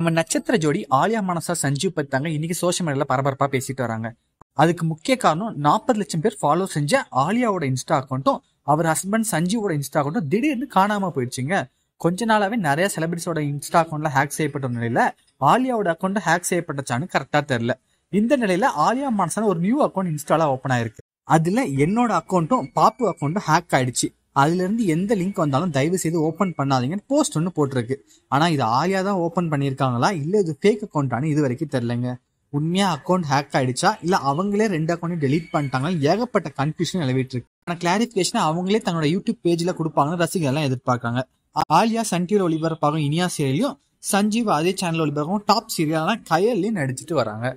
நம்ம நட்சத்திர ஜோடி ஆலியா மனசா சஞ்சீவ் பத்தி தாங்க இன்னைக்கு சோசியல் மீடியால பரபரப்பா பேசிட்டு வராங்க அதுக்கு முக்கிய காரணம் நாற்பது லட்சம் பேர் ஃபாலோ செஞ்ச ஆலியாவோட இன்ஸ்டா அக்கௌண்ட்டும் அவர் ஹஸ்பண்ட் சஞ்சீவோட இன்ஸ்டா அக்கௌண்ட்டும் திடீர்னு காணாம போயிடுச்சுங்க கொஞ்ச நாளாவே நிறைய செலிபிரிட்டிஸோட இன்ஸ்டா அக்கௌண்ட்ல ஹேக் செய்யப்பட்ட நிலையில ஆலியாவோட அக்கௌண்ட் ஹேக் செய்யப்பட்டச்சான்னு கரெக்டா தெரியல இந்த நிலையில ஆலியா மனசான ஒரு நியூ அக்கௌண்ட் இன்ஸ்டால ஓப்பன் ஆயிருக்கு அதுல என்னோட அக்கௌண்ட்டும் பாப்பு அக்கௌண்ட்டும் ஹேக் ஆயிடுச்சு அதுலேருந்து எந்த லிங்க் வந்தாலும் தயவு செய்து ஓப்பன் பண்ணாதீங்கன்னு போஸ்ட் ஒன்று போட்டிருக்கு ஆனால் இது ஆலியா தான் ஓப்பன் பண்ணியிருக்காங்களா இல்லை இது ஃபேக் அக்கௌண்ட்டானு இது வரைக்கும் தெரிலங்க உண்மையாக அக்கௌண்ட் ஹேக் ஆகிடுச்சா இல்லை அவங்களே ரெண்டு அக்கௌண்ட்டையும் டெலீட் பண்ணிட்டாங்க ஏகப்பட்ட கன்ஃபியூஷன் நிலவிட்டு இருக்கு ஆனால் கிளாரிஃபிகேஷன் அவங்களே தன்னோட யூடியூப் பேஜில் கொடுப்பாங்கன்னு எல்லாம் எதிர்பார்க்காங்க ஆலியா சன் டிவியில் ஒளிபரப்பாகும் இனியா சீரியலையும் சஞ்சீவ் அதே சேனல் ஒளிபரப்பாகவும் டாப் சீரியலான கயல்லையும் நடிச்சிட்டு வராங்க